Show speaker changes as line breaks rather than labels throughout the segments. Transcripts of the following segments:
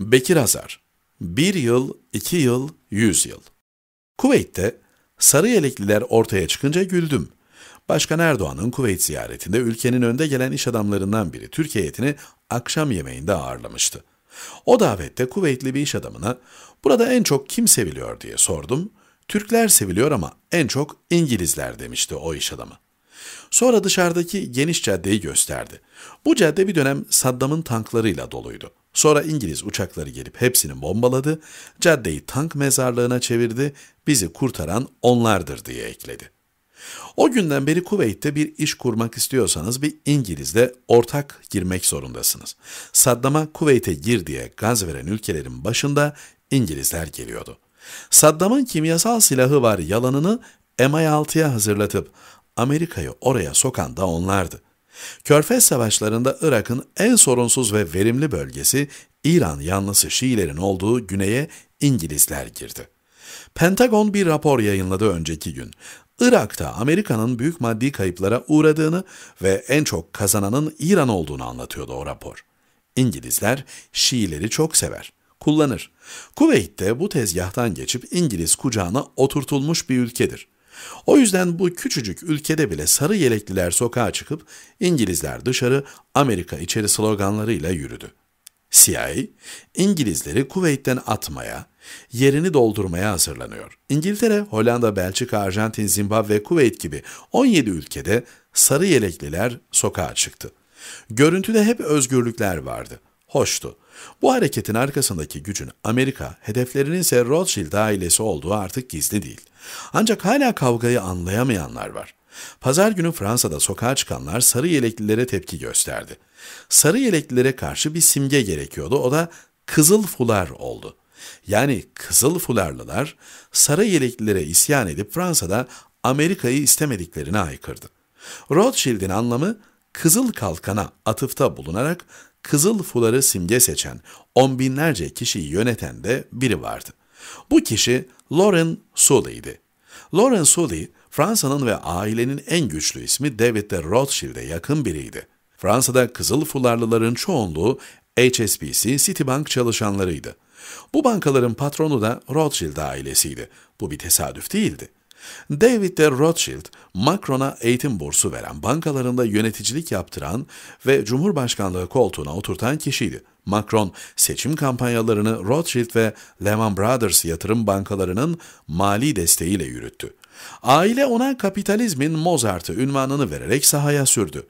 Bekir Azar, bir yıl, iki yıl, yüz yıl. Kuveyt'te sarı yelekliler ortaya çıkınca güldüm. Başkan Erdoğan'ın Kuveyt ziyaretinde ülkenin önde gelen iş adamlarından biri Türk heyetini akşam yemeğinde ağırlamıştı. O davette Kuveytli bir iş adamına burada en çok kim seviliyor diye sordum. Türkler seviliyor ama en çok İngilizler demişti o iş adamı. Sonra dışarıdaki geniş caddeyi gösterdi. Bu cadde bir dönem Saddam'ın tanklarıyla doluydu. Sonra İngiliz uçakları gelip hepsini bombaladı, caddeyi tank mezarlığına çevirdi, bizi kurtaran onlardır diye ekledi. O günden beri Kuveyt'te bir iş kurmak istiyorsanız bir İngiliz'le ortak girmek zorundasınız. Saddam'a Kuveyt'e gir diye gaz veren ülkelerin başında İngilizler geliyordu. Saddam'ın kimyasal silahı var yalanını MI6'ya hazırlatıp Amerika'yı oraya sokan da onlardı. Körfez Savaşları'nda Irak'ın en sorunsuz ve verimli bölgesi İran yanlısı Şiilerin olduğu güneye İngilizler girdi. Pentagon bir rapor yayınladı önceki gün. Irak'ta Amerika'nın büyük maddi kayıplara uğradığını ve en çok kazananın İran olduğunu anlatıyordu o rapor. İngilizler Şiileri çok sever, kullanır. de bu tezgahtan geçip İngiliz kucağına oturtulmuş bir ülkedir. O yüzden bu küçücük ülkede bile sarı yelekliler sokağa çıkıp İngilizler dışarı, Amerika içeri sloganlarıyla yürüdü. CIA, İngilizleri Kuveyt'ten atmaya, yerini doldurmaya hazırlanıyor. İngiltere, Hollanda, Belçika, Arjantin, Zimbabwe, ve Kuveyt gibi 17 ülkede sarı yelekliler sokağa çıktı. Görüntüde hep özgürlükler vardı hoştu. Bu hareketin arkasındaki gücün Amerika, hedeflerinin ise Rothschild ailesi olduğu artık gizli değil. Ancak hala kavgayı anlayamayanlar var. Pazar günü Fransa'da sokağa çıkanlar sarı yeleklilere tepki gösterdi. Sarı yeleklilere karşı bir simge gerekiyordu, o da kızıl fular oldu. Yani kızıl fularlılar sarı yeleklilere isyan edip Fransa'da Amerika'yı istemediklerine aykırdı. Rothschild'in anlamı kızıl kalkana atıfta bulunarak Kızıl fuları simge seçen on binlerce kişiyi yöneten de biri vardı. Bu kişi Lauren Sully'ydi. Lauren Sully, Fransa'nın ve ailenin en güçlü ismi David de Rothschild'e yakın biriydi. Fransa'da kızıl fularlıların çoğunluğu HSBC, Citibank çalışanlarıydı. Bu bankaların patronu da Rothschild ailesiydi. Bu bir tesadüf değildi. David de Rothschild, Macron'a eğitim bursu veren, bankalarında yöneticilik yaptıran ve Cumhurbaşkanlığı koltuğuna oturtan kişiydi. Macron seçim kampanyalarını Rothschild ve Lehman Brothers yatırım bankalarının mali desteğiyle yürüttü. Aile ona kapitalizmin Mozart'ı ünvanını vererek sahaya sürdü.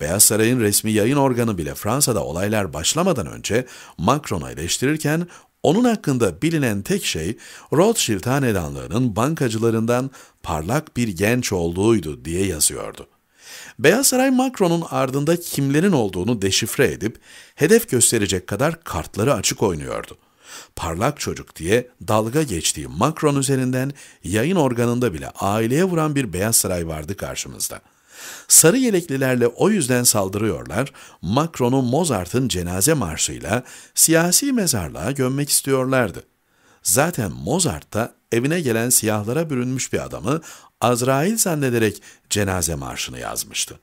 Beyaz Saray'ın resmi yayın organı bile Fransa'da olaylar başlamadan önce Macron'a eleştirirken onun hakkında bilinen tek şey Rothschild hanedanlığının bankacılarından parlak bir genç olduğuydu diye yazıyordu. Beyaz Saray Macron'un ardında kimlerin olduğunu deşifre edip hedef gösterecek kadar kartları açık oynuyordu. Parlak çocuk diye dalga geçtiği Macron üzerinden yayın organında bile aileye vuran bir Beyaz Saray vardı karşımızda. Sarı yeleklilerle o yüzden saldırıyorlar, Macron'u Mozart'ın cenaze marşıyla siyasi mezarlığa gömmek istiyorlardı. Zaten Mozart da evine gelen siyahlara bürünmüş bir adamı Azrail zannederek cenaze marşını yazmıştı.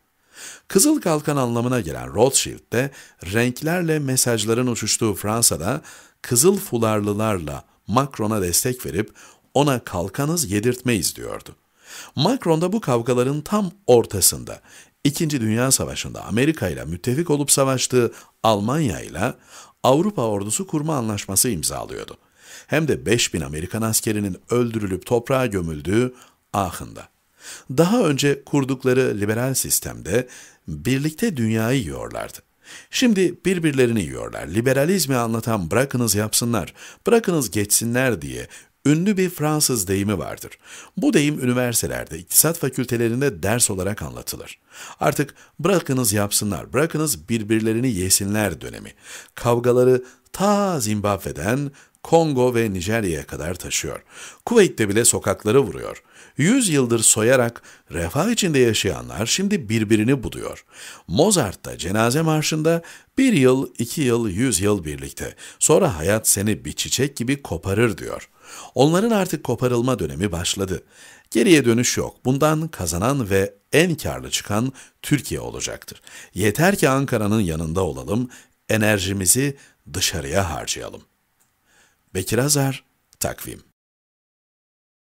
Kızıl Kalkan anlamına gelen Rothschild de renklerle mesajların uçuştuğu Fransa'da Kızıl Fularlılarla Macron'a destek verip ona kalkanız yedirtmeyiz diyordu. Macron da bu kavgaların tam ortasında İkinci Dünya Savaşı'nda Amerika ile müttefik olup savaştığı Almanya ile Avrupa ordusu kurma anlaşması imzalıyordu. Hem de 5000 Amerikan askerinin öldürülüp toprağa gömüldüğü Aachen'da. Daha önce kurdukları liberal sistemde birlikte dünyayı yiyorlardı. Şimdi birbirlerini yiyorlar. Liberalizmi anlatan bırakınız yapsınlar, bırakınız geçsinler diye Ünlü bir Fransız deyimi vardır. Bu deyim üniversitelerde, iktisat fakültelerinde ders olarak anlatılır. Artık bırakınız yapsınlar, bırakınız birbirlerini yesinler dönemi. Kavgaları ta Zimbabwe'den Kongo ve Nijerya'ya kadar taşıyor. Kuveyt'te bile sokakları vuruyor. Yüz yıldır soyarak refah içinde yaşayanlar şimdi birbirini buduyor. da cenaze marşında bir yıl, iki yıl, yüz yıl birlikte. Sonra hayat seni bir çiçek gibi koparır diyor. Onların artık koparılma dönemi başladı. Geriye dönüş yok. Bundan kazanan ve en karlı çıkan Türkiye olacaktır. Yeter ki Ankara'nın yanında olalım, enerjimizi dışarıya harcayalım.'' Bekir Azar, Takvim